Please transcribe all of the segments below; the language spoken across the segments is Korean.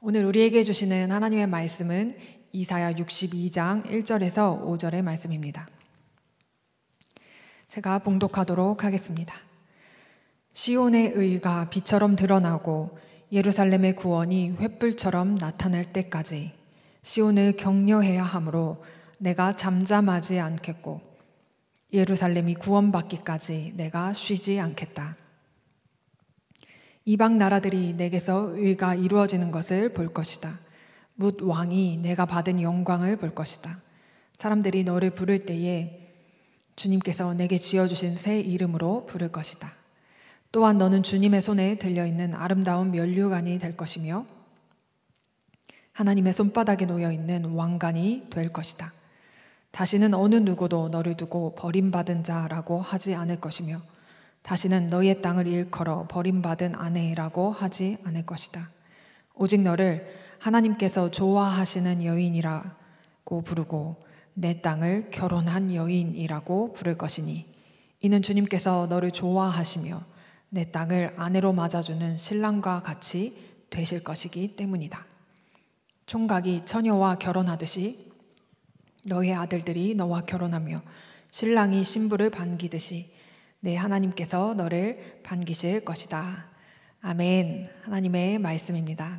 오늘 우리에게 주시는 하나님의 말씀은 이사야 62장 1절에서 5절의 말씀입니다. 제가 봉독하도록 하겠습니다. 시온의 의가 빛처럼 드러나고 예루살렘의 구원이 횃불처럼 나타날 때까지 시온을 격려해야 하므로 내가 잠잠하지 않겠고 예루살렘이 구원받기까지 내가 쉬지 않겠다. 이방 나라들이 내게서 의가 이루어지는 것을 볼 것이다. 묻 왕이 내가 받은 영광을 볼 것이다. 사람들이 너를 부를 때에 주님께서 내게 지어주신 새 이름으로 부를 것이다. 또한 너는 주님의 손에 들려있는 아름다운 면류관이 될 것이며 하나님의 손바닥에 놓여있는 왕관이 될 것이다. 다시는 어느 누구도 너를 두고 버림받은 자라고 하지 않을 것이며 다시는 너희의 땅을 일컬어 버림받은 아내라고 하지 않을 것이다. 오직 너를 하나님께서 좋아하시는 여인이라고 부르고 내 땅을 결혼한 여인이라고 부를 것이니 이는 주님께서 너를 좋아하시며 내 땅을 아내로 맞아주는 신랑과 같이 되실 것이기 때문이다. 총각이 처녀와 결혼하듯이 너의 아들들이 너와 결혼하며 신랑이 신부를 반기듯이 내 네, 하나님께서 너를 반기실 것이다. 아멘. 하나님의 말씀입니다.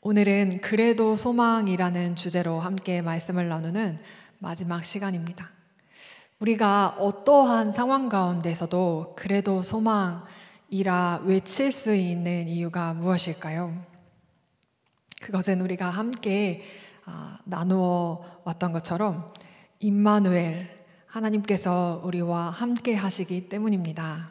오늘은 그래도 소망이라는 주제로 함께 말씀을 나누는 마지막 시간입니다. 우리가 어떠한 상황 가운데서도 그래도 소망이라 외칠 수 있는 이유가 무엇일까요? 그것은 우리가 함께 아, 나누어 왔던 것처럼 임마누엘 하나님께서 우리와 함께 하시기 때문입니다.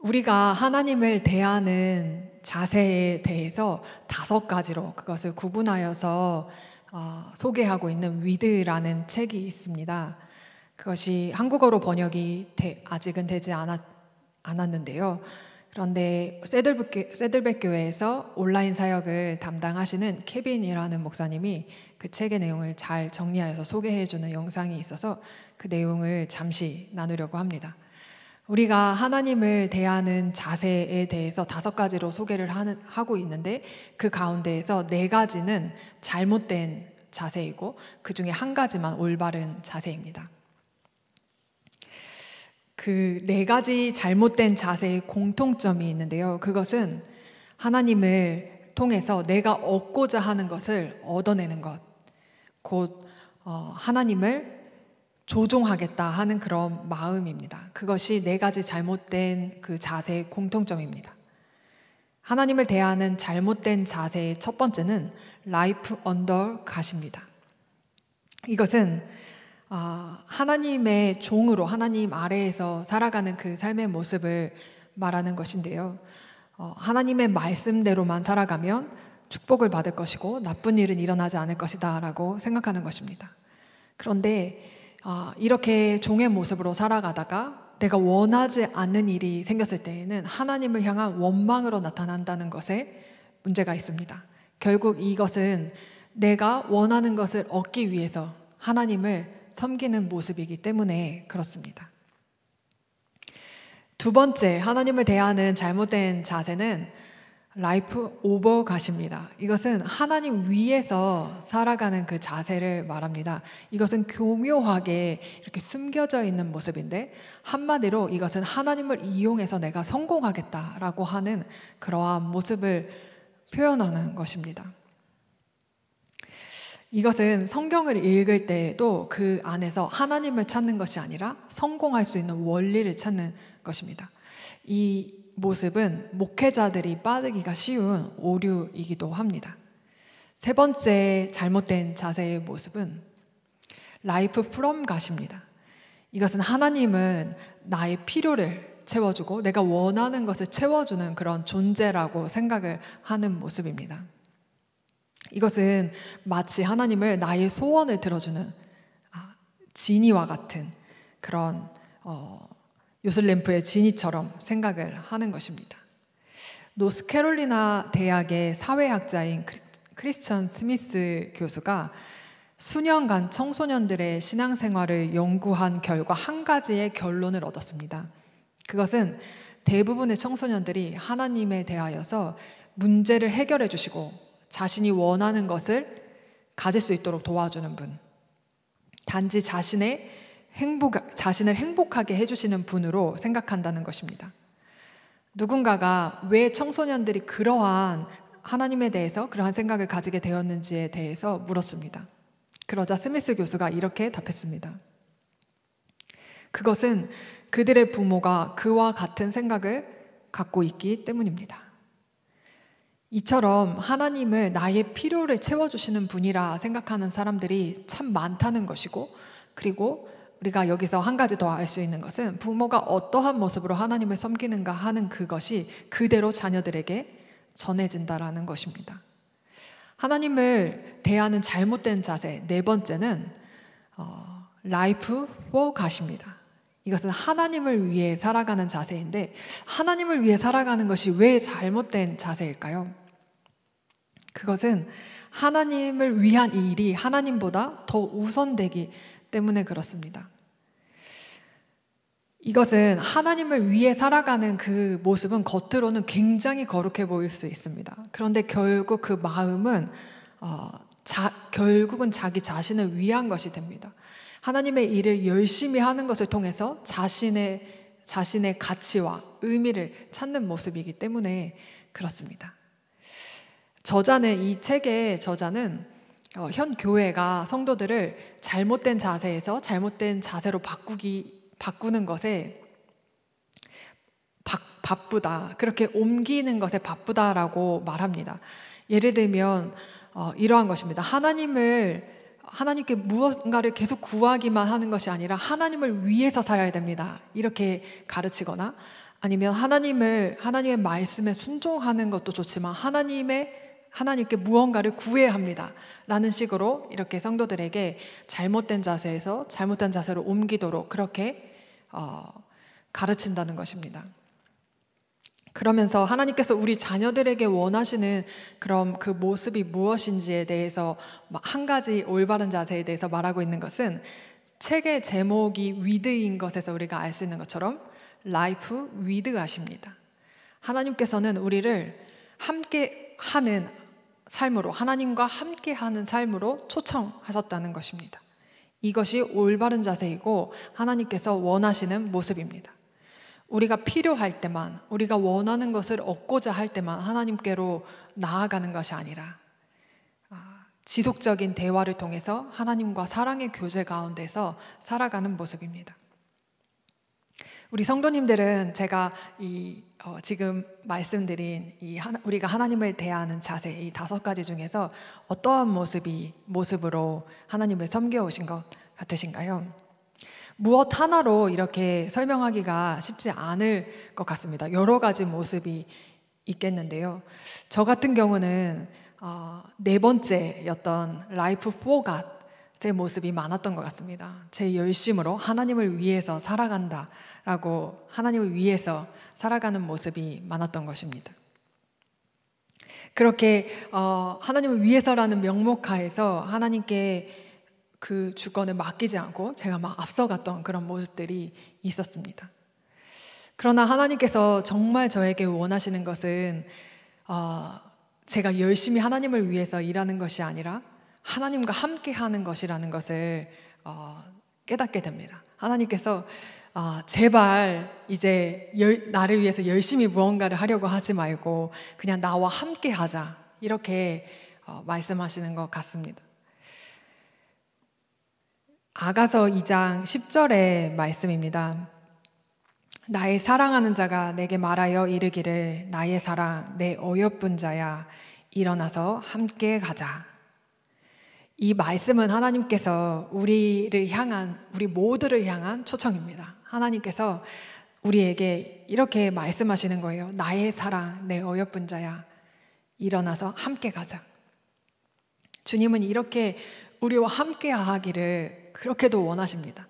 우리가 하나님을 대하는 자세에 대해서 다섯 가지로 그것을 구분하여서 어, 소개하고 있는 위드라는 책이 있습니다. 그것이 한국어로 번역이 아직은 되지 않았, 는데요 그런데 세들백 교회에서 온라인 사역을 담당하시는 케빈이라는 목사님이 그 책의 내용을 잘 정리하여서 소개해주는 영상이 있어서 그 내용을 잠시 나누려고 합니다. 우리가 하나님을 대하는 자세에 대해서 다섯 가지로 소개를 하는, 하고 있는데 그 가운데에서 네 가지는 잘못된 자세이고 그 중에 한 가지만 올바른 자세입니다. 그네 가지 잘못된 자세의 공통점이 있는데요. 그것은 하나님을 통해서 내가 얻고자 하는 것을 얻어내는 것, 곧 어, 하나님을 조종하겠다 하는 그런 마음입니다. 그것이 네 가지 잘못된 그 자세의 공통점입니다. 하나님을 대하는 잘못된 자세의 첫 번째는 라이프 언더 가십니다. 이것은 아, 하나님의 종으로 하나님 아래에서 살아가는 그 삶의 모습을 말하는 것인데요. 어, 하나님의 말씀대로만 살아가면 축복을 받을 것이고 나쁜 일은 일어나지 않을 것이다라고 생각하는 것입니다. 그런데 아, 이렇게 종의 모습으로 살아가다가 내가 원하지 않는 일이 생겼을 때에는 하나님을 향한 원망으로 나타난다는 것에 문제가 있습니다. 결국 이것은 내가 원하는 것을 얻기 위해서 하나님을 섬기는 모습이기 때문에 그렇습니다. 두 번째, 하나님을 대하는 잘못된 자세는 라이프 오버 가십니다. 이것은 하나님 위에서 살아가는 그 자세를 말합니다. 이것은 교묘하게 이렇게 숨겨져 있는 모습인데 한마디로 이것은 하나님을 이용해서 내가 성공하겠다라고 하는 그러한 모습을 표현하는 것입니다. 이것은 성경을 읽을 때에도 그 안에서 하나님을 찾는 것이 아니라 성공할 수 있는 원리를 찾는 것입니다. 이 모습은 목회자들이 빠지기가 쉬운 오류이기도 합니다. 세 번째 잘못된 자세의 모습은 라이프 프롬 가십니다. 이것은 하나님은 나의 필요를 채워주고 내가 원하는 것을 채워주는 그런 존재라고 생각을 하는 모습입니다. 이것은 마치 하나님을 나의 소원을 들어주는 아, 진이와 같은 그런 어, 요술램프의진이처럼 생각을 하는 것입니다. 노스캐롤리나 대학의 사회학자인 크리스천 스미스 교수가 수년간 청소년들의 신앙생활을 연구한 결과 한 가지의 결론을 얻었습니다. 그것은 대부분의 청소년들이 하나님에 대하여서 문제를 해결해 주시고 자신이 원하는 것을 가질 수 있도록 도와주는 분. 단지 자신의 행복, 자신을 행복하게 해주시는 분으로 생각한다는 것입니다. 누군가가 왜 청소년들이 그러한 하나님에 대해서 그러한 생각을 가지게 되었는지에 대해서 물었습니다. 그러자 스미스 교수가 이렇게 답했습니다. 그것은 그들의 부모가 그와 같은 생각을 갖고 있기 때문입니다. 이처럼 하나님을 나의 필요를 채워주시는 분이라 생각하는 사람들이 참 많다는 것이고, 그리고 우리가 여기서 한 가지 더 알 수 있는 것은 부모가 어떠한 모습으로 하나님을 섬기는가 하는 그것이 그대로 자녀들에게 전해진다라는 것입니다. 하나님을 대하는 잘못된 자세 네 번째는 어, 라이프 포 가십니다. 이것은 하나님을 위해 살아가는 자세인데 하나님을 위해 살아가는 것이 왜 잘못된 자세일까요? 그것은 하나님을 위한 일이 하나님보다 더 우선되기 때문에 그렇습니다. 이것은 하나님을 위해 살아가는 그 모습은 겉으로는 굉장히 거룩해 보일 수 있습니다. 그런데 결국 그 마음은 어, 자, 결국은 자기 자신을 위한 것이 됩니다. 하나님의 일을 열심히 하는 것을 통해서 자신의 자신의 가치와 의미를 찾는 모습이기 때문에 그렇습니다. 저자는 이 책의 저자는 어, 현 교회가 성도들을 잘못된 자세에서 잘못된 자세로 바꾸기 바꾸는 것에 바, 바쁘다 그렇게 옮기는 것에 바쁘다라고 말합니다. 예를 들면 어, 이러한 것입니다. 하나님을 하나님께 무언가를 계속 구하기만 하는 것이 아니라 하나님을 위해서 살아야 됩니다. 이렇게 가르치거나 아니면 하나님을 하나님의 말씀에 순종하는 것도 좋지만 하나님의 하나님께 무언가를 구해야 합니다. 라는 식으로 이렇게 성도들에게 잘못된 자세에서 잘못된 자세로 옮기도록 그렇게 어, 가르친다는 것입니다. 그러면서 하나님께서 우리 자녀들에게 원하시는 그럼 그 모습이 무엇인지에 대해서 한 가지 올바른 자세에 대해서 말하고 있는 것은 책의 제목이 위드인 것에서 우리가 알 수 있는 것처럼 라이프 위드 가십니다. 하나님께서는 우리를 함께 하는 삶으로 하나님과 함께하는 삶으로 초청하셨다는 것입니다. 이것이 올바른 자세이고 하나님께서 원하시는 모습입니다. 우리가 필요할 때만, 우리가 원하는 것을 얻고자 할 때만 하나님께로 나아가는 것이 아니라 아, 지속적인 대화를 통해서 하나님과 사랑의 교제 가운데서 살아가는 모습입니다. 우리 성도님들은 제가 이 어, 지금 말씀드린 이 하나, 우리가 하나님을 대하는 자세 이 다섯 가지 중에서 어떠한 모습이 모습으로 하나님을 섬겨 오신 것 같으신가요? 무엇 하나로 이렇게 설명하기가 쉽지 않을 것 같습니다. 여러 가지 모습이 있겠는데요. 저 같은 경우는 어, 네 번째였던 라이프 포갓 제 모습이 많았던 것 같습니다. 제 열심으로 하나님을 위해서 살아간다 라고 하나님을 위해서 살아가는 모습이 많았던 것입니다. 그렇게 어, 하나님을 위해서라는 명목하에서 하나님께 그 주권을 맡기지 않고 제가 막 앞서갔던 그런 모습들이 있었습니다. 그러나 하나님께서 정말 저에게 원하시는 것은 어, 제가 열심히 하나님을 위해서 일하는 것이 아니라 하나님과 함께 하는 것이라는 것을 어, 깨닫게 됩니다. 하나님께서 아, 제발 이제 열, 나를 위해서 열심히 무언가를 하려고 하지 말고 그냥 나와 함께 하자. 이렇게 어, 말씀하시는 것 같습니다. 아가서 2장 10절의 말씀입니다. 나의 사랑하는 자가 내게 말하여 이르기를 나의 사랑 내 어여쁜 자야 일어나서 함께 가자. 이 말씀은 하나님께서 우리를 향한, 우리 모두를 향한 초청입니다. 하나님께서 우리에게 이렇게 말씀하시는 거예요. 나의 사랑, 내 어여쁜 자야. 일어나서 함께 가자. 주님은 이렇게 우리와 함께 하기를 그렇게도 원하십니다.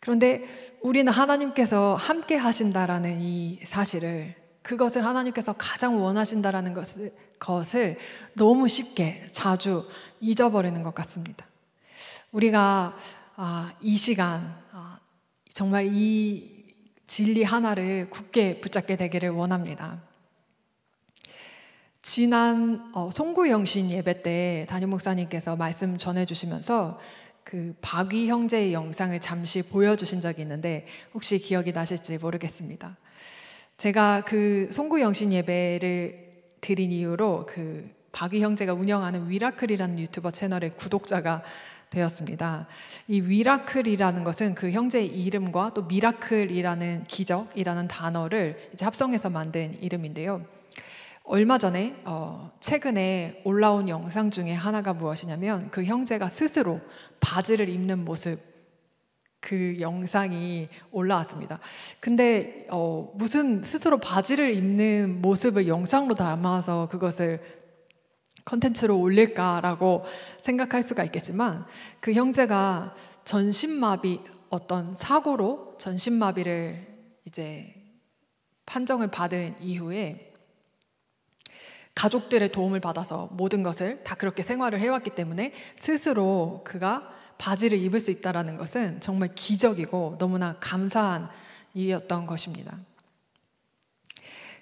그런데 우리는 하나님께서 함께 하신다라는 이 사실을 그것을 하나님께서 가장 원하신다라는 것을, 것을 너무 쉽게 자주 잊어버리는 것 같습니다. 우리가 아, 이 시간 아, 정말 이 진리 하나를 굳게 붙잡게 되기를 원합니다. 지난 어, 송구영신 예배 때 담임 목사님께서 말씀 전해주시면서 그 박위 형제의 영상을 잠시 보여주신 적이 있는데 혹시 기억이 나실지 모르겠습니다. 제가 그 송구영신 예배를 드린 이후로 그 박이 형제가 운영하는 위라클이라는 유튜버 채널의 구독자가 되었습니다. 이 위라클이라는 것은 그 형제의 이름과 또 미라클이라는 기적이라는 단어를 이제 합성해서 만든 이름인데요. 얼마 전에 어, 최근에 올라온 영상 중에 하나가 무엇이냐면 그 형제가 스스로 바지를 입는 모습 그 영상이 올라왔습니다. 근데 어, 무슨 스스로 바지를 입는 모습을 영상으로 담아서 그것을 컨텐츠로 올릴까라고 생각할 수가 있겠지만 그 형제가 전신마비 어떤 사고로 전신마비를 이제 판정을 받은 이후에 가족들의 도움을 받아서 모든 것을 다 그렇게 생활을 해왔기 때문에 스스로 그가 바지를 입을 수 있다라는 것은 정말 기적이고 너무나 감사한 일이었던 것입니다.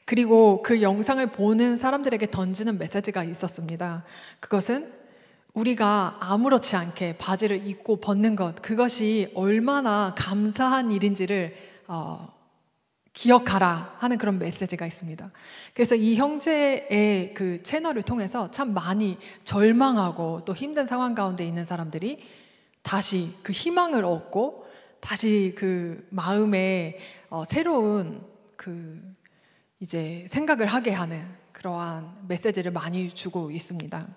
그리고 그 영상을 보는 사람들에게 던지는 메시지가 있었습니다. 그것은 우리가 아무렇지 않게 바지를 입고 벗는 것, 그것이 얼마나 감사한 일인지를 어, 기억하라 하는 그런 메시지가 있습니다. 그래서 이 형제의 그 채널을 통해서 참 많이 절망하고 또 힘든 상황 가운데 있는 사람들이 다시 그 희망을 얻고 다시 그 마음에 어, 새로운 그 이제 생각을 하게 하는 그러한 메시지를 많이 주고 있습니다.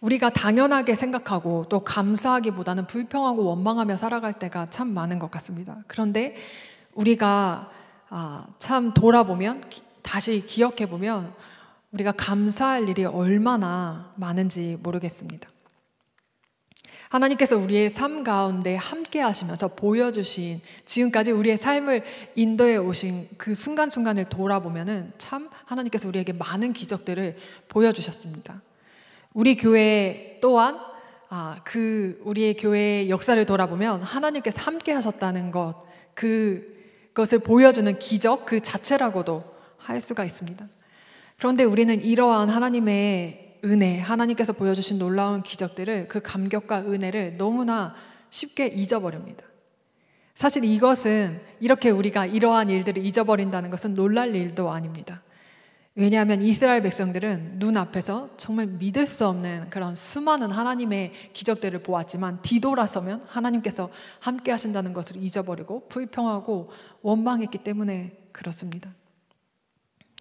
우리가 당연하게 생각하고 또 감사하기보다는 불평하고 원망하며 살아갈 때가 참 많은 것 같습니다. 그런데 우리가 아, 참 돌아보면 기, 다시 기억해 보면 우리가 감사할 일이 얼마나 많은지 모르겠습니다. 하나님께서 우리의 삶 가운데 함께 하시면서 보여주신 지금까지 우리의 삶을 인도해 오신 그 순간순간을 돌아보면은 참 하나님께서 우리에게 많은 기적들을 보여주셨습니다. 우리 교회 또한 아, 그 우리의 교회의 역사를 돌아보면 하나님께서 함께 하셨다는 것, 그것을 보여주는 기적 그 자체라고도 할 수가 있습니다. 그런데 우리는 이러한 하나님의 은혜, 하나님께서 보여주신 놀라운 기적들을 그 감격과 은혜를 너무나 쉽게 잊어버립니다. 사실 이것은 이렇게 우리가 이러한 일들을 잊어버린다는 것은 놀랄 일도 아닙니다. 왜냐하면 이스라엘 백성들은 눈앞에서 정말 믿을 수 없는 그런 수많은 하나님의 기적들을 보았지만 뒤돌아서면 하나님께서 함께 하신다는 것을 잊어버리고 불평하고 원망했기 때문에 그렇습니다.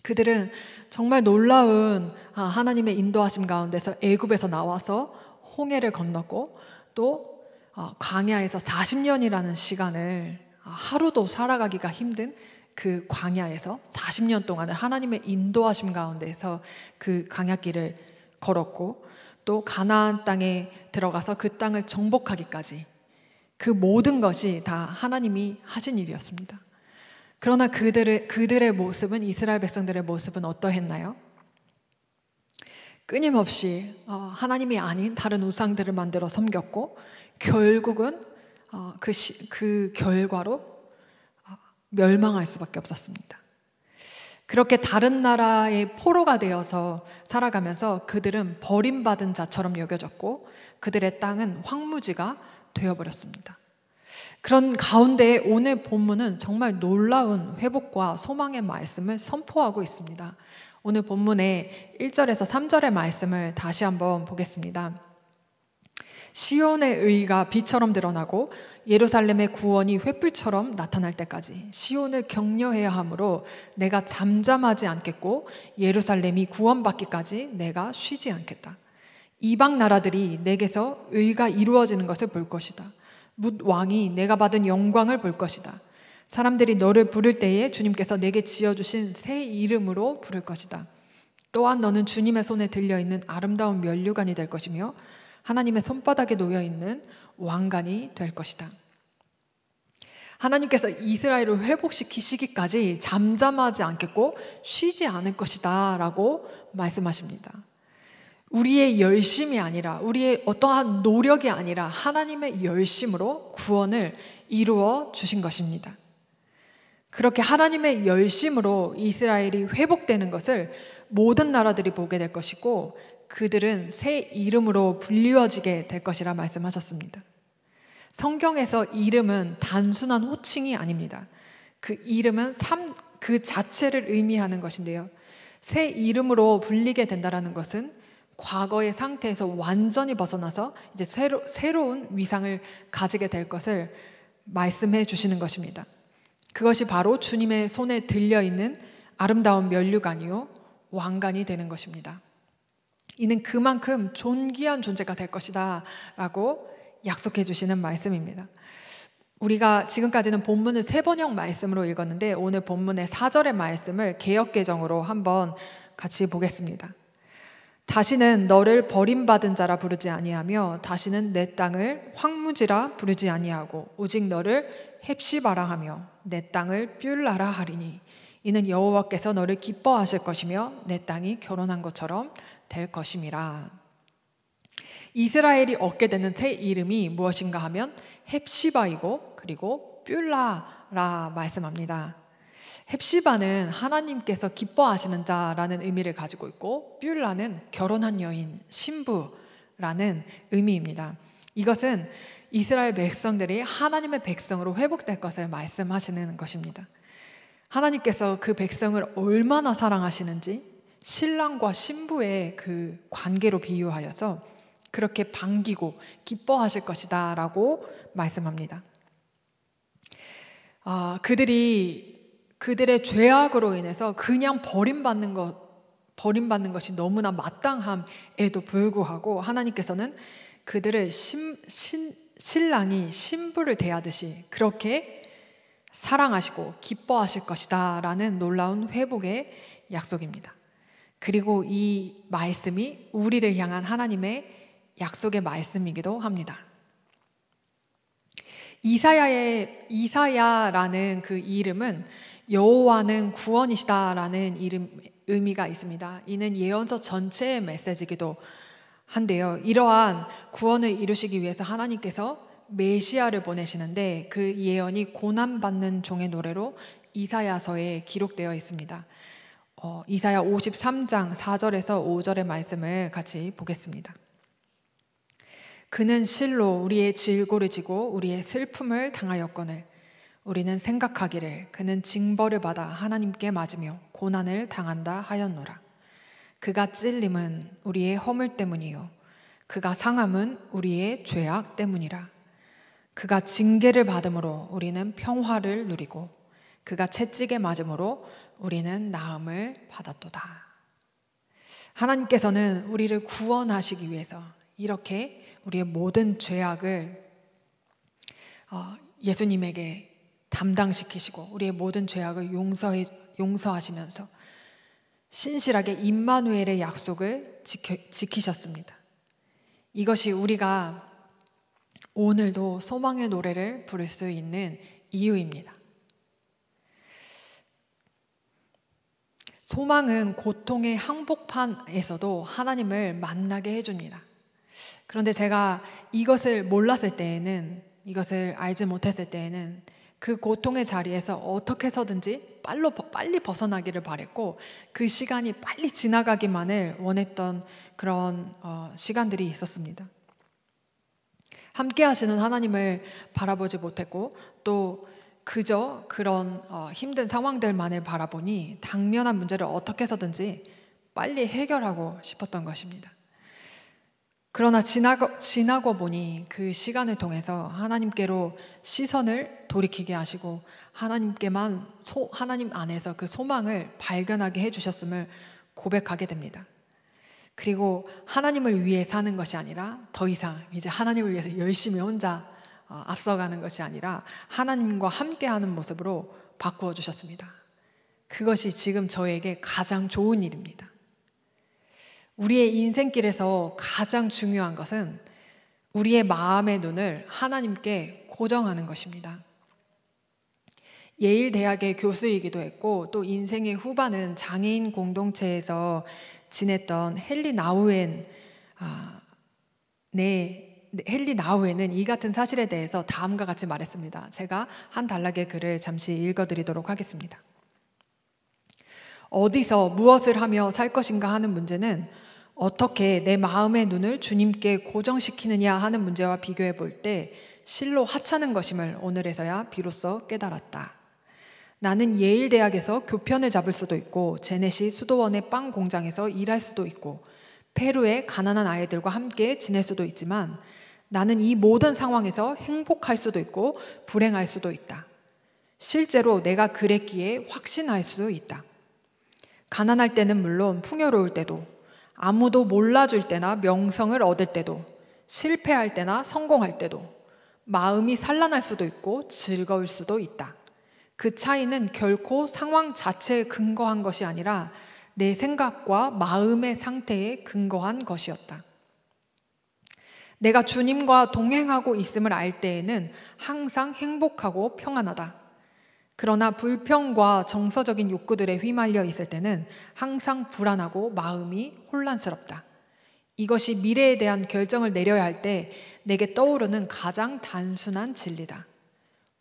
그들은 정말 놀라운 아, 하나님의 인도하심 가운데서 애굽에서 나와서 홍해를 건넜고 또 아, 광야에서 40년이라는 시간을 아, 하루도 살아가기가 힘든 그 광야에서 40년 동안을 하나님의 인도하심 가운데서 그 광야길을 걸었고 또 가나안 땅에 들어가서 그 땅을 정복하기까지 그 모든 것이 다 하나님이 하신 일이었습니다. 그러나 그들의, 그들의 모습은 이스라엘 백성들의 모습은 어떠했나요? 끊임없이 어, 하나님이 아닌 다른 우상들을 만들어 섬겼고 결국은 어, 그, 시, 그 결과로 어, 멸망할 수밖에 없었습니다. 그렇게 다른 나라의 포로가 되어서 살아가면서 그들은 버림받은 자처럼 여겨졌고 그들의 땅은 황무지가 되어버렸습니다. 그런 가운데 오늘 본문은 정말 놀라운 회복과 소망의 말씀을 선포하고 있습니다. 오늘 본문의 1절에서 3절의 말씀을 다시 한번 보겠습니다. 시온의 의가 비처럼 드러나고 예루살렘의 구원이 횃불처럼 나타날 때까지 시온을 격려해야 하므로 내가 잠잠하지 않겠고 예루살렘이 구원받기까지 내가 쉬지 않겠다. 이방 나라들이 내게서 의가 이루어지는 것을 볼 것이다. 왕이 내가 받은 영광을 볼 것이다. 사람들이 너를 부를 때에 주님께서 내게 지어주신 새 이름으로 부를 것이다. 또한 너는 주님의 손에 들려있는 아름다운 면류관이 될 것이며 하나님의 손바닥에 놓여있는 왕관이 될 것이다. 하나님께서 이스라엘을 회복시키시기까지 잠잠하지 않겠고 쉬지 않을 것이다 라고 말씀하십니다. 우리의 열심이 아니라 우리의 어떠한 노력이 아니라 하나님의 열심으로 구원을 이루어 주신 것입니다. 그렇게 하나님의 열심으로 이스라엘이 회복되는 것을 모든 나라들이 보게 될 것이고 그들은 새 이름으로 불리워지게 될 것이라 말씀하셨습니다. 성경에서 이름은 단순한 호칭이 아닙니다. 그 이름은 삶, 그 자체를 의미하는 것인데요. 새 이름으로 불리게 된다라는 것은 과거의 상태에서 완전히 벗어나서 이제 새로, 새로운 위상을 가지게 될 것을 말씀해 주시는 것입니다. 그것이 바로 주님의 손에 들려 있는 아름다운 면류관이요 왕관이 되는 것입니다. 이는 그만큼 존귀한 존재가 될 것이다라고 약속해 주시는 말씀입니다. 우리가 지금까지는 본문을 세 번역 말씀으로 읽었는데 오늘 본문의 사절의 말씀을 개역 개정으로 한번 같이 보겠습니다. 다시는 너를 버림받은 자라 부르지 아니하며 다시는 내 땅을 황무지라 부르지 아니하고 오직 너를 헵시바라 하며 내 땅을 뷸라라 하리니 이는 여호와께서 너를 기뻐하실 것이며 내 땅이 결혼한 것처럼 될 것임이라. 이스라엘이 얻게 되는 새 이름이 무엇인가 하면 헵시바이고 그리고 뷸라라 말씀합니다. 헵시바는 하나님께서 기뻐하시는 자라는 의미를 가지고 있고 뷰라는 결혼한 여인, 신부라는 의미입니다. 이것은 이스라엘 백성들이 하나님의 백성으로 회복될 것을 말씀하시는 것입니다. 하나님께서 그 백성을 얼마나 사랑하시는지 신랑과 신부의 그 관계로 비유하여서 그렇게 반기고 기뻐하실 것이다 라고 말씀합니다. 아, 그들이 그들의 죄악으로 인해서 그냥 버림받는 것, 버림받는 것이 너무나 마땅함에도 불구하고 하나님께서는 그들을 신, 신, 신랑이 신부를 대하듯이 그렇게 사랑하시고 기뻐하실 것이다 라는 놀라운 회복의 약속입니다. 그리고 이 말씀이 우리를 향한 하나님의 약속의 말씀이기도 합니다. 이사야의 이사야라는 그 이름은 여호와는 구원이시다라는 이름 의미가 있습니다. 이는 예언서 전체의 메시지기도 한데요. 이러한 구원을 이루시기 위해서 하나님께서 메시아를 보내시는데 그 예언이 고난받는 종의 노래로 이사야서에 기록되어 있습니다. 어, 이사야 53장 4절에서 5절의 말씀을 같이 보겠습니다. 그는 실로 우리의 질고를 지고 우리의 슬픔을 당하였거늘 우리는 생각하기를 그는 징벌을 받아 하나님께 맞으며 고난을 당한다 하였노라. 그가 찔림은 우리의 허물 때문이요. 그가 상함은 우리의 죄악 때문이라. 그가 징계를 받음으로 우리는 평화를 누리고 그가 채찍에 맞음으로 우리는 나음을 받았도다. 하나님께서는 우리를 구원하시기 위해서 이렇게 우리의 모든 죄악을 어, 예수님에게 담당시키시고 우리의 모든 죄악을 용서해, 용서하시면서 신실하게 임마누엘의 약속을 지켜, 지키셨습니다. 이것이 우리가 오늘도 소망의 노래를 부를 수 있는 이유입니다. 소망은 고통의 항복판에서도 하나님을 만나게 해줍니다. 그런데 제가 이것을 몰랐을 때에는, 이것을 알지 못했을 때에는 그 고통의 자리에서 어떻게 서든지 빨로, 빨리 벗어나기를 바랬고 그 시간이 빨리 지나가기만을 원했던 그런 어, 시간들이 있었습니다. 함께 하시는 하나님을 바라보지 못했고 또 그저 그런 어, 힘든 상황들만을 바라보니 당면한 문제를 어떻게 서든지 빨리 해결하고 싶었던 것입니다. 그러나 지나고, 지나고 보니 그 시간을 통해서 하나님께로 시선을 돌이키게 하시고 하나님께만 소, 하나님 안에서 그 소망을 발견하게 해주셨음을 고백하게 됩니다. 그리고 하나님을 위해 사는 것이 아니라 더 이상 이제 하나님을 위해서 열심히 혼자 어, 앞서가는 것이 아니라 하나님과 함께하는 모습으로 바꾸어 주셨습니다. 그것이 지금 저에게 가장 좋은 일입니다. 우리의 인생길에서 가장 중요한 것은 우리의 마음의 눈을 하나님께 고정하는 것입니다. 예일 대학의 교수이기도 했고 또 인생의 후반은 장애인 공동체에서 지냈던 헨리 나우엔 아, 네, 네 헨리 나우엔은 이 같은 사실에 대해서 다음과 같이 말했습니다. 제가 한 단락의 글을 잠시 읽어드리도록 하겠습니다. 어디서 무엇을 하며 살 것인가 하는 문제는 어떻게 내 마음의 눈을 주님께 고정시키느냐 하는 문제와 비교해 볼 때 실로 하찮은 것임을 오늘에서야 비로소 깨달았다. 나는 예일대학에서 교편을 잡을 수도 있고 제네시 수도원의 빵 공장에서 일할 수도 있고 페루의 가난한 아이들과 함께 지낼 수도 있지만 나는 이 모든 상황에서 행복할 수도 있고 불행할 수도 있다. 실제로 내가 그랬기에 확신할 수도 있다. 가난할 때는 물론 풍요로울 때도 아무도 몰라줄 때나 명성을 얻을 때도 실패할 때나 성공할 때도 마음이 산란할 수도 있고 즐거울 수도 있다. 그 차이는 결코 상황 자체에 근거한 것이 아니라 내 생각과 마음의 상태에 근거한 것이었다. 내가 주님과 동행하고 있음을 알 때에는 항상 행복하고 평안하다. 그러나 불평과 정서적인 욕구들에 휘말려 있을 때는 항상 불안하고 마음이 혼란스럽다. 이것이 미래에 대한 결정을 내려야 할 때 내게 떠오르는 가장 단순한 진리다.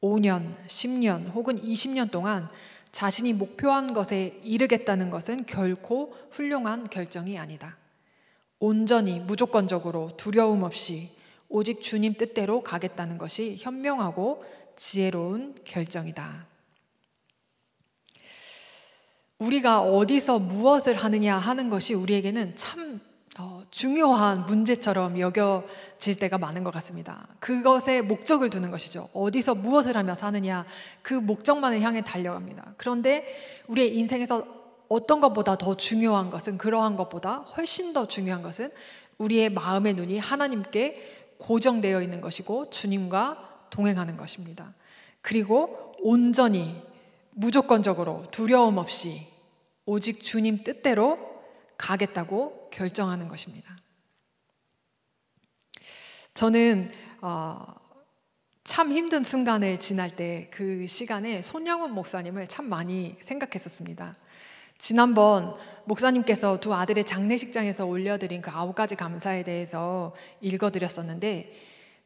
5년, 10년 혹은 20년 동안 자신이 목표한 것에 이르겠다는 것은 결코 훌륭한 결정이 아니다. 온전히 무조건적으로 두려움 없이 오직 주님 뜻대로 가겠다는 것이 현명하고 지혜로운 결정이다. 우리가 어디서 무엇을 하느냐 하는 것이 우리에게는 참 어, 중요한 문제처럼 여겨질 때가 많은 것 같습니다. 그것에 목적을 두는 것이죠. 어디서 무엇을 하며 사느냐 그 목적만을 향해 달려갑니다. 그런데 우리의 인생에서 어떤 것보다 더 중요한 것은 그러한 것보다 훨씬 더 중요한 것은 우리의 마음의 눈이 하나님께 고정되어 있는 것이고 주님과 동행하는 것입니다. 그리고 온전히 무조건적으로 두려움 없이 오직 주님 뜻대로 가겠다고 결정하는 것입니다. 저는 어, 참 힘든 순간을 지날 때 그 시간에 손양원 목사님을 참 많이 생각했었습니다. 지난번 목사님께서 두 아들의 장례식장에서 올려드린 그 아홉 가지 감사에 대해서 읽어드렸었는데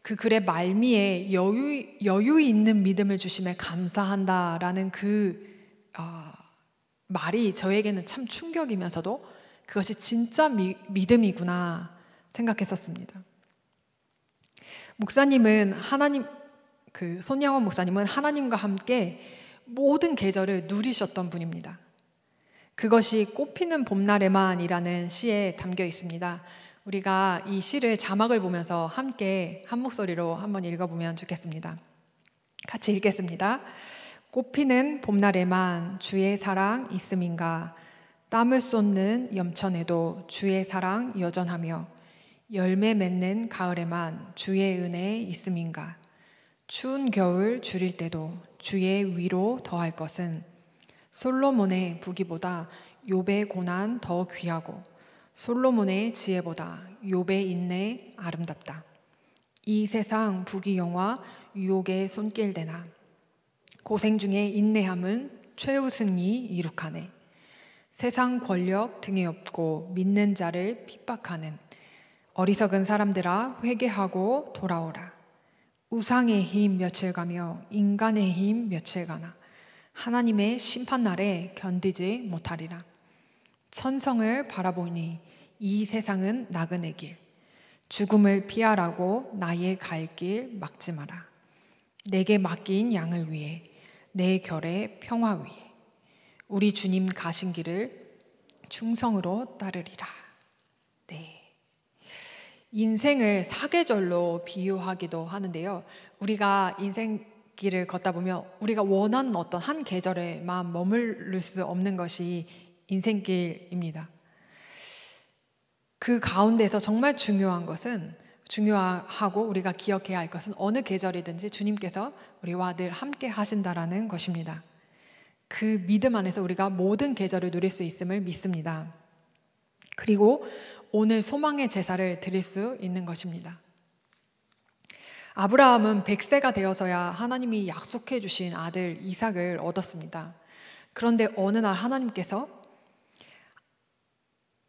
그 글의 말미에 여유, 여유 있는 믿음을 주심에 감사한다라는 그 어, 말이 저에게는 참 충격이면서도 그것이 진짜 미, 믿음이구나 생각했었습니다. 목사님은 하나님 그 손양원 목사님은 하나님과 함께 모든 계절을 누리셨던 분입니다. 그것이 꽃피는 봄날에만이라는 시에 담겨 있습니다. 우리가 이 시를 자막을 보면서 함께 한 목소리로 한번 읽어보면 좋겠습니다. 같이 읽겠습니다. 꽃피는 봄날에만 주의 사랑 있음인가 땀을 쏟는 염천에도 주의 사랑 여전하며 열매 맺는 가을에만 주의 은혜 있음인가 추운 겨울 줄일 때도 주의 위로 더할 것은 솔로몬의 부기보다 요배 고난 더 귀하고 솔로몬의 지혜보다 요배 인내 아름답다 이 세상 부귀 영화 유혹의 손길대나 고생 중에 인내함은 최우승이 이룩하네. 세상 권력 등에 업고 믿는 자를 핍박하는 어리석은 사람들아 회개하고 돌아오라. 우상의 힘 며칠 가며 인간의 힘 며칠 가나 하나님의 심판 날에 견디지 못하리라. 천성을 바라보니 이 세상은 나그네 길 죽음을 피하라고 나의 갈 길 막지 마라. 내게 맡긴 양을 위해 내 결의 평화 위에 우리 주님 가신 길을 충성으로 따르리라. 네. 인생을 사계절로 비유하기도 하는데요. 우리가 인생 길을 걷다 보면 우리가 원하는 어떤 한 계절에만 머무를 수 없는 것이 인생길입니다. 그 가운데서 정말 중요한 것은 중요하고 우리가 기억해야 할 것은 어느 계절이든지 주님께서 우리와 늘 함께 하신다라는 것입니다. 그 믿음 안에서 우리가 모든 계절을 누릴 수 있음을 믿습니다. 그리고 오늘 소망의 제사를 드릴 수 있는 것입니다. 아브라함은 100세가 되어서야 하나님이 약속해 주신 아들 이삭을 얻었습니다. 그런데 어느 날 하나님께서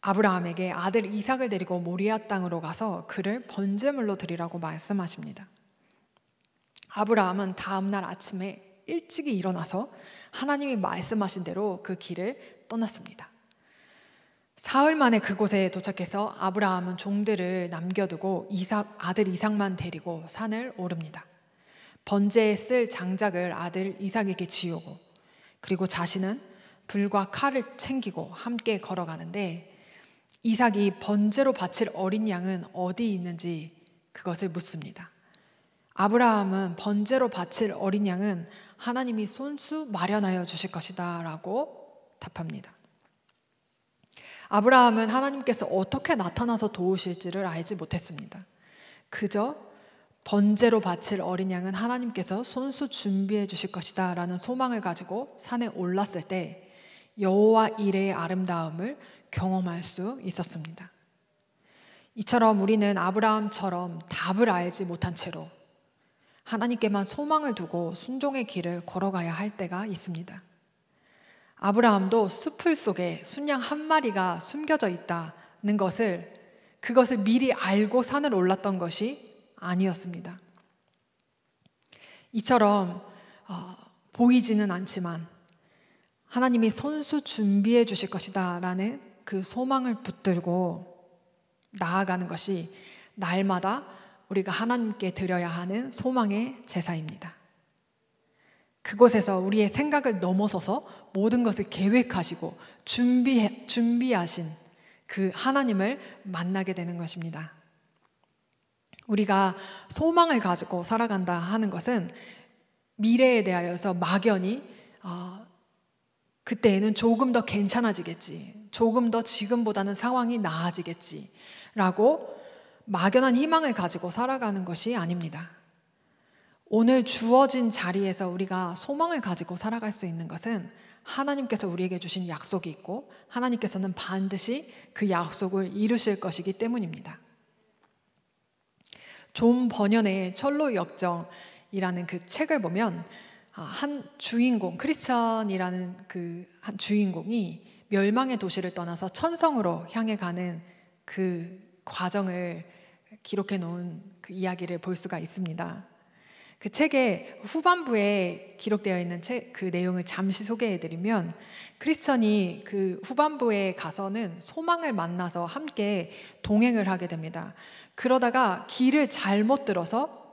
아브라함에게 아들 이삭을 데리고 모리아 땅으로 가서 그를 번제물로 드리라고 말씀하십니다. 아브라함은 다음 날 아침에 일찍이 일어나서 하나님이 말씀하신 대로 그 길을 떠났습니다. 사흘 만에 그곳에 도착해서 아브라함은 종들을 남겨두고 이삭, 아들 이삭만 데리고 산을 오릅니다. 번제에 쓸 장작을 아들 이삭에게 쥐우고 그리고 자신은 불과 칼을 챙기고 함께 걸어가는데 이삭이 번제로 바칠 어린 양은 어디 있는지 그것을 묻습니다. 아브라함은 번제로 바칠 어린 양은 하나님이 손수 마련하여 주실 것이다 라고 답합니다. 아브라함은 하나님께서 어떻게 나타나서 도우실지를 알지 못했습니다. 그저 번제로 바칠 어린 양은 하나님께서 손수 준비해 주실 것이다 라는 소망을 가지고 산에 올랐을 때 여호와 일의 아름다움을 경험할 수 있었습니다. 이처럼 우리는 아브라함처럼 답을 알지 못한 채로 하나님께만 소망을 두고 순종의 길을 걸어가야 할 때가 있습니다. 아브라함도 수풀 속에 순양 한 마리가 숨겨져 있다는 것을 그것을 미리 알고 산을 올랐던 것이 아니었습니다. 이처럼 어, 보이지는 않지만 하나님이 손수 준비해 주실 것이다 라는 그 소망을 붙들고 나아가는 것이 날마다 우리가 하나님께 드려야 하는 소망의 제사입니다. 그곳에서 우리의 생각을 넘어서서 모든 것을 계획하시고 준비 준비하신 그 하나님을 만나게 되는 것입니다. 우리가 소망을 가지고 살아간다 하는 것은 미래에 대하여서 막연히 어, 그때에는 조금 더 괜찮아지겠지. 조금 더 지금보다는 상황이 나아지겠지라고 막연한 희망을 가지고 살아가는 것이 아닙니다. 오늘 주어진 자리에서 우리가 소망을 가지고 살아갈 수 있는 것은 하나님께서 우리에게 주신 약속이 있고 하나님께서는 반드시 그 약속을 이루실 것이기 때문입니다. 존 번연의 철로 역정이라는 그 책을 보면 아, 한 주인공 크리스천이라는 그 한 주인공이 멸망의 도시를 떠나서 천성으로 향해 가는 그 과정을 기록해 놓은 그 이야기를 볼 수가 있습니다. 그 책의 후반부에 기록되어 있는 책, 그 내용을 잠시 소개해 드리면 크리스천이 그 후반부에 가서는 소망을 만나서 함께 동행을 하게 됩니다. 그러다가 길을 잘못 들어서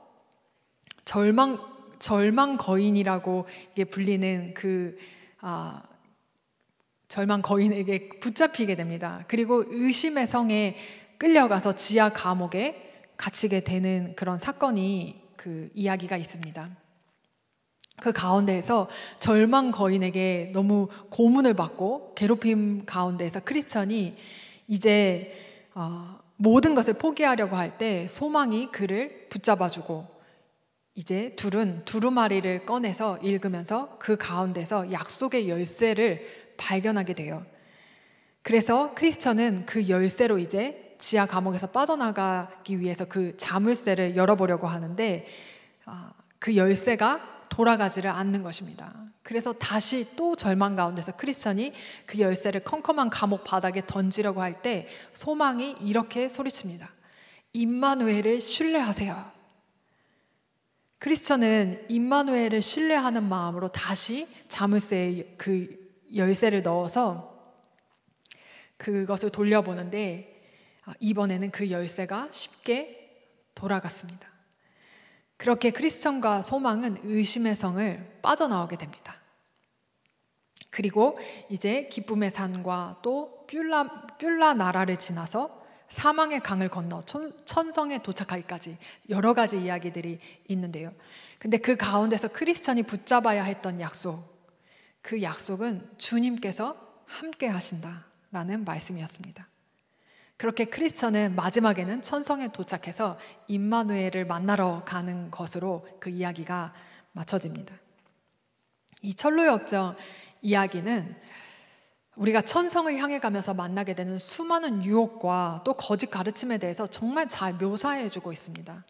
절망 절망 거인이라고 이게 불리는 그 아, 절망 거인에게 붙잡히게 됩니다. 그리고 의심의 성에 끌려가서 지하 감옥에 갇히게 되는 그런 사건이 그 이야기가 있습니다. 그 가운데에서 절망 거인에게 너무 고문을 받고 괴롭힘 가운데에서 크리스천이 이제 어, 모든 것을 포기하려고 할 때 소망이 그를 붙잡아주고 이제 둘은 두루마리를 꺼내서 읽으면서 그 가운데서 약속의 열쇠를 발견하게 돼요. 그래서 크리스천은 그 열쇠로 이제 지하 감옥에서 빠져나가기 위해서 그 자물쇠를 열어보려고 하는데 아, 그 열쇠가 돌아가지를 않는 것입니다. 그래서 다시 또 절망 가운데서 크리스천이 그 열쇠를 컴컴한 감옥 바닥에 던지려고 할 때 소망이 이렇게 소리칩니다. 임마누엘을 신뢰하세요. 크리스천은 임마누엘을 신뢰하는 마음으로 다시 자물쇠의 그 열쇠를 넣어서 그것을 돌려보는데 아, 이번에는 그 열쇠가 쉽게 돌아갔습니다. 그렇게 크리스천과 소망은 의심의 성을 빠져나오게 됩니다. 그리고 이제 기쁨의 산과 또 뷸라, 뷸라 나라를 지나서 사망의 강을 건너 천, 성에 도착하기까지 여러 가지 이야기들이 있는데요. 근데 그 가운데서 크리스천이 붙잡아야 했던 약속, 그 약속은 주님께서 함께 하신다라는 말씀이었습니다. 그렇게 크리스천은 마지막에는 천성에 도착해서 임마누엘을 만나러 가는 것으로 그 이야기가 마쳐집니다. 이 철로 역정 이야기는 우리가 천성을 향해 가면서 만나게 되는 수많은 유혹과 또 거짓 가르침에 대해서 정말 잘 묘사해 주고 있습니다.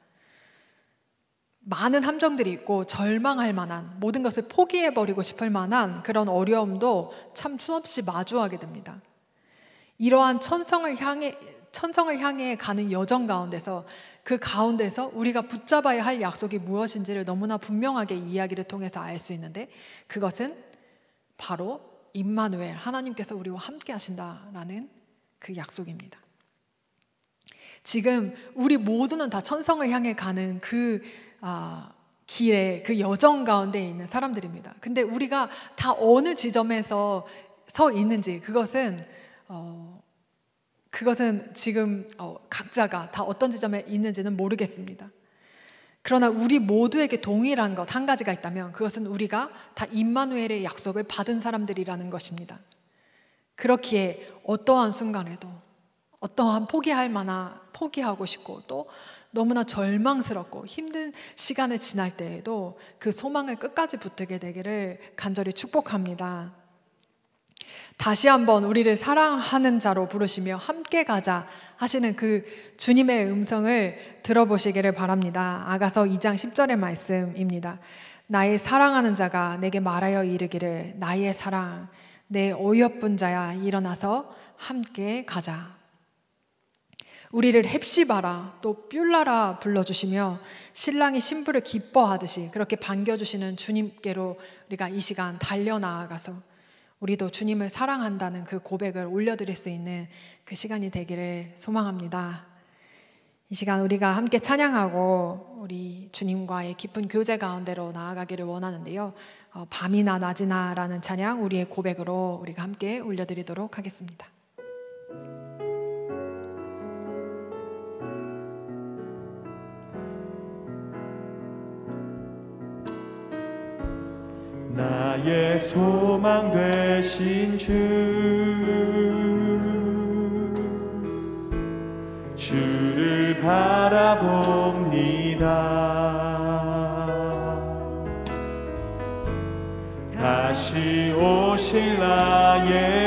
많은 함정들이 있고 절망할 만한 모든 것을 포기해버리고 싶을 만한 그런 어려움도 참 수없이 마주하게 됩니다. 이러한 천성을 향해 천성을 향해 가는 여정 가운데서 그 가운데서 우리가 붙잡아야 할 약속이 무엇인지를 너무나 분명하게 이야기를 통해서 알 수 있는데 그것은 바로 임마누엘 하나님께서 우리와 함께 하신다라는 그 약속입니다. 지금 우리 모두는 다 천성을 향해 가는 그 아, 길의 그 여정 가운데 있는 사람들입니다. 근데 우리가 다 어느 지점에서 서 있는지 그것은 어, 그것은 지금 어, 각자가 다 어떤 지점에 있는지는 모르겠습니다. 그러나 우리 모두에게 동일한 것 한 가지가 있다면 그것은 우리가 다 임마누엘의 약속을 받은 사람들이라는 것입니다. 그렇기에 어떠한 순간에도 어떠한 포기할 만한 포기하고 싶고 또 너무나 절망스럽고 힘든 시간을 지날 때에도 그 소망을 끝까지 붙들게 되기를 간절히 축복합니다. 다시 한번 우리를 사랑하는 자로 부르시며 함께 가자 하시는 그 주님의 음성을 들어보시기를 바랍니다. 아가서 2장 10절의 말씀입니다. 나의 사랑하는 자가 내게 말하여 이르기를 나의 사랑 내 어이없은 자야 일어나서 함께 가자. 우리를 헵시바라 또 뷸라라 불러주시며 신랑이 신부를 기뻐하듯이 그렇게 반겨주시는 주님께로 우리가 이 시간 달려나아가서 우리도 주님을 사랑한다는 그 고백을 올려드릴 수 있는 그 시간이 되기를 소망합니다. 이 시간 우리가 함께 찬양하고 우리 주님과의 깊은 교제 가운데로 나아가기를 원하는데요. 어, 밤이나 낮이나라는 찬양 우리의 고백으로 우리가 함께 올려드리도록 하겠습니다. 나의 소망 되신 주 주를 바라봅니다 다시 오실 나의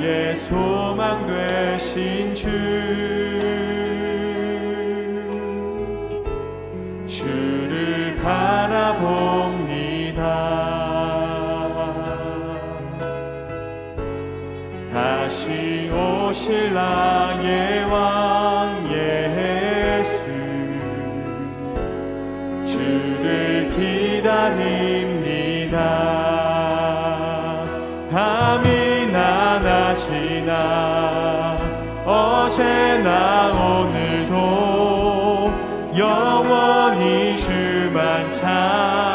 나의 소망 되신 주 주를 바라봅니다 다시 오실 나의 왕 언제나 오늘도 영원히 주만 찬양해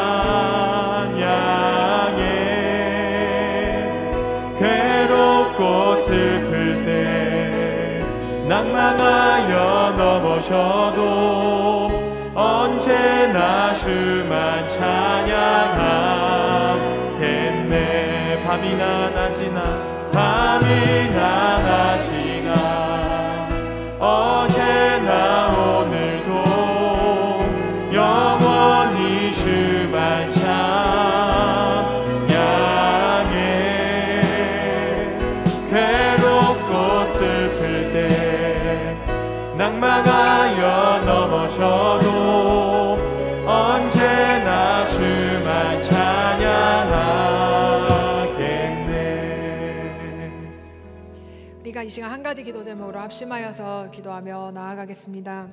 괴롭고 슬플 때 낭만하여 넘어져도 언제나 주만 찬양하겠네 밤이나 낮이나 밤이나 낮이나 이 시간 한 가지 기도 제목으로 합심하여서 기도하며 나아가겠습니다.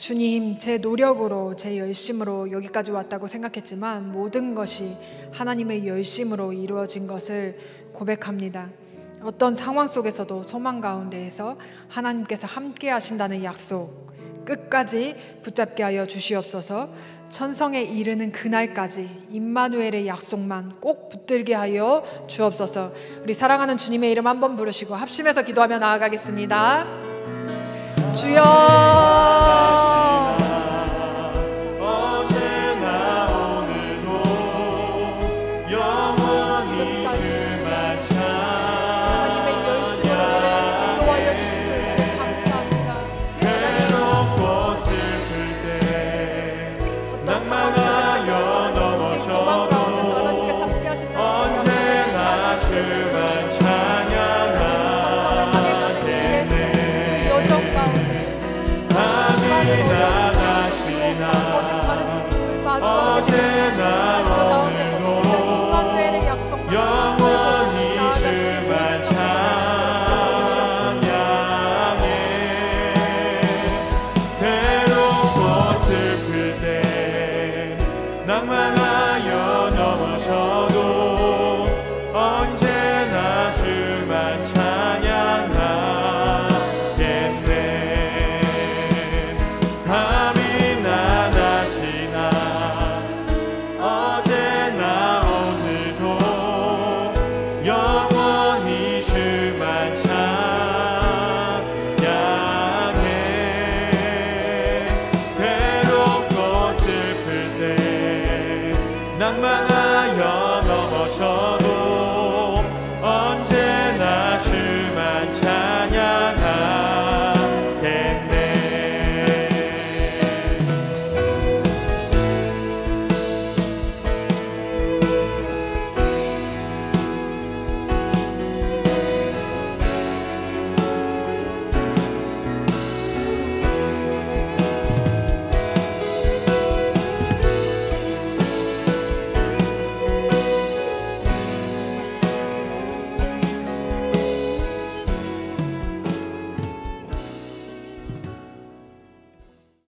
주님, 제 노력으로, 제 열심으로 여기까지 왔다고 생각했지만 모든 것이 하나님의 열심으로 이루어진 것을 고백합니다. 어떤 상황 속에서도 소망 가운데에서 하나님께서 함께 하신다는 약속, 끝까지 붙잡게 하여 주시옵소서. 천성에 이르는 그날까지 임마누엘의 약속만 꼭 붙들게 하여 주옵소서. 우리 사랑하는 주님의 이름 한 번 부르시고 합심해서 기도하며 나아가겠습니다. 주여